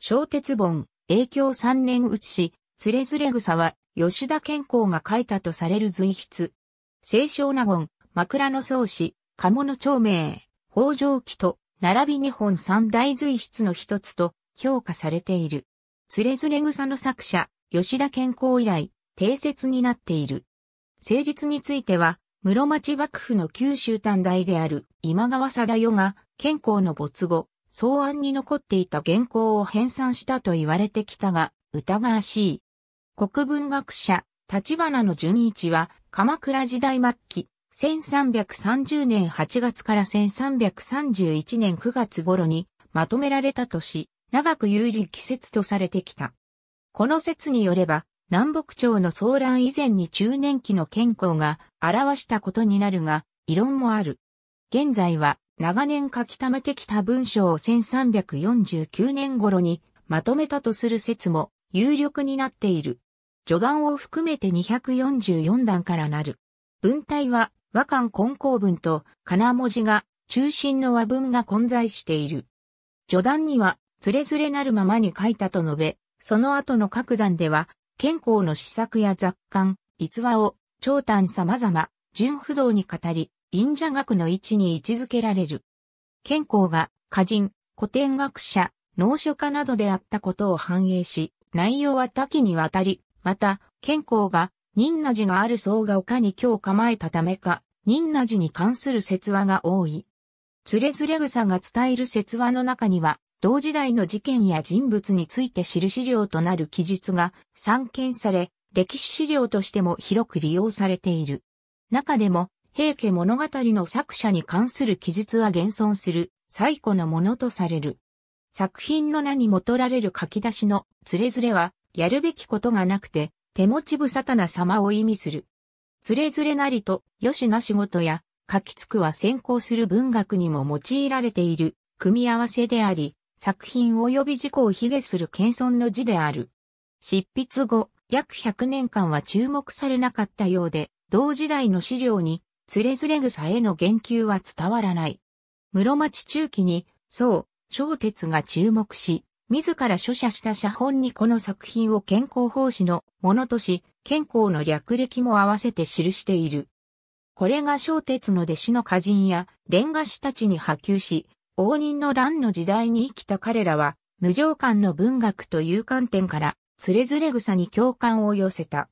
小鉄本、影響三年打ちし、つれづれ草は、吉田健康が書いたとされる随筆。清少納言、枕草子、鴨の長明、北条記と、並び日本三大随筆の一つと評価されている。つれづれ草の作者、吉田健康以来、定説になっている。成立については、室町幕府の九州短大である今川貞代が、健康の没後、草案に残っていた原稿を編纂したと言われてきたが、疑わしい。国文学者、立花の純一は、鎌倉時代末期、1330年8月から1331年9月頃に、まとめられたとし、長く有利季節とされてきた。この説によれば、南北朝の騒乱以前に中年期の健康が表したことになるが、異論もある。現在は長年書き溜めてきた文章を1349年頃にまとめたとする説も有力になっている。序談を含めて244段からなる。文体は和漢根高文と金文字が中心の和文が混在している。序談には、つれづれなるままに書いたと述べ、その後の各段では、健康の施策や雑感、逸話を、長短様々、純不動に語り、陰者学の位置に位置づけられる。健康が、歌人、古典学者、農書家などであったことを反映し、内容は多岐にわたり、また、健康が、仁和寺がある層が丘に今日構えたためか、仁和寺に関する説話が多い。つれずれ草が伝える説話の中には、同時代の事件や人物について知る資料となる記述が散見され、歴史資料としても広く利用されている。中でも、平家物語の作者に関する記述は現存する最古のものとされる。作品の名にも取られる書き出しのつれずれは、やるべきことがなくて、手持ち無沙汰な様を意味する。つれずれなりと、よしな仕事や、書きつくは先行する文学にも用いられている、組み合わせであり、作品及び事故を卑下する謙遜の字である。執筆後、約100年間は注目されなかったようで、同時代の資料につれずれ草への言及は伝わらない。室町中期に、宋、小鉄が注目し、自ら著者した写本にこの作品を健康奉仕のものとし、健康の略歴も合わせて記している。これが小鉄の弟子の歌人や連歌師たちに波及し、応仁の乱の時代に生きた彼らは、無常観の文学という観点から、つれずれ草に共感を寄せた。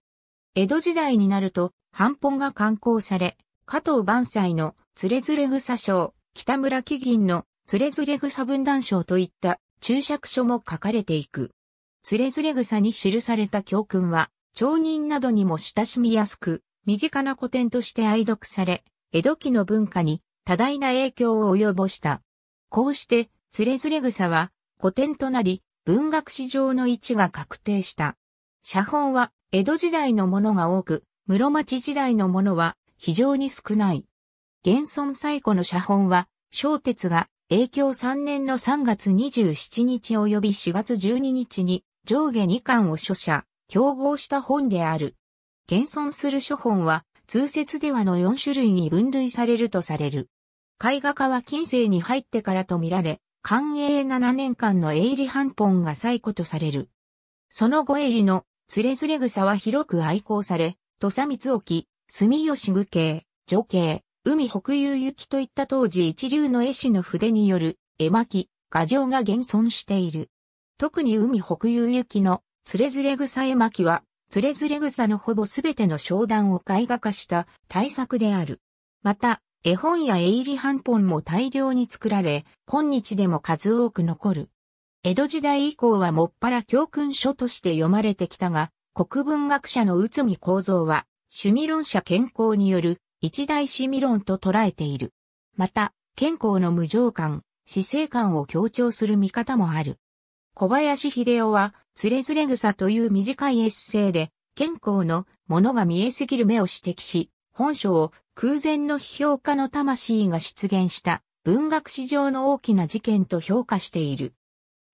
江戸時代になると、半本が刊行され、加藤万歳のつれづれ草章、北村紀銀のつれづれ草分断章といった注釈書も書かれていく。つれづれ草に記された教訓は、町人などにも親しみやすく、身近な古典として愛読され、江戸期の文化に多大な影響を及ぼした。こうして、つれづれ草は古典となり、文学史上の位置が確定した。写本は江戸時代のものが多く、室町時代のものは非常に少ない。現存最古の写本は、小鉄が影響3年の3月27日及び4月12日に上下2巻を書写、競合した本である。現存する書本は、通説ではの4種類に分類されるとされる。絵画家は近世に入ってからとみられ、寛永7年間の営利半本が最古とされる。その後営利の、つれずれ草は広く愛好され、土佐光沖、住吉具形、女系、海北遊行きといった当時一流の絵師の筆による絵巻、画像が現存している。特に海北遊行きのつれずれ草絵巻は、つれずれ草のほぼすべての商談を絵画化した大作である。また、絵本や絵入り半本も大量に作られ、今日でも数多く残る。江戸時代以降はもっぱら教訓書として読まれてきたが、国文学者の内海構造は、シュミロン社健康による一大シミロンと捉えている。また、健康の無常感、死生観を強調する見方もある。小林秀夫は、つれずれ草という短いエッセイで、健康のものが見えすぎる目を指摘し、本書を空前の批評家の魂が出現した文学史上の大きな事件と評価している。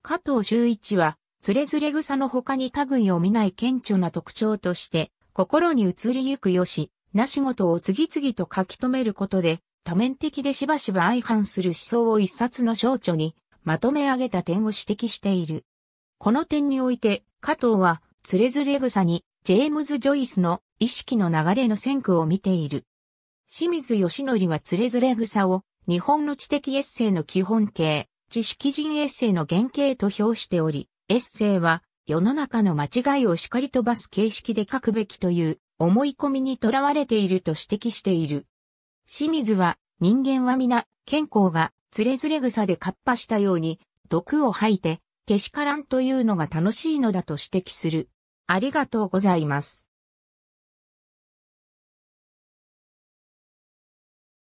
加藤周一は、つれずれ草の他に類を見ない顕著な特徴として、心に移りゆくよし、な仕事を次々と書き留めることで、多面的でしばしば相反する思想を一冊の小著にまとめ上げた点を指摘している。この点において、加藤は、つれずれ草に、ジェームズ・ジョイスの意識の流れの先駆を見ている。清水義則はつれずれ草を、日本の知的エッセイの基本形、知識人エッセイの原型と評しており、エッセイは世の中の間違いを叱り飛ばす形式で書くべきという思い込みにとらわれていると指摘している。清水は人間は皆健康がつれずれ草でっぱしたように毒を吐いてけしからんというのが楽しいのだと指摘する。ありがとうございます。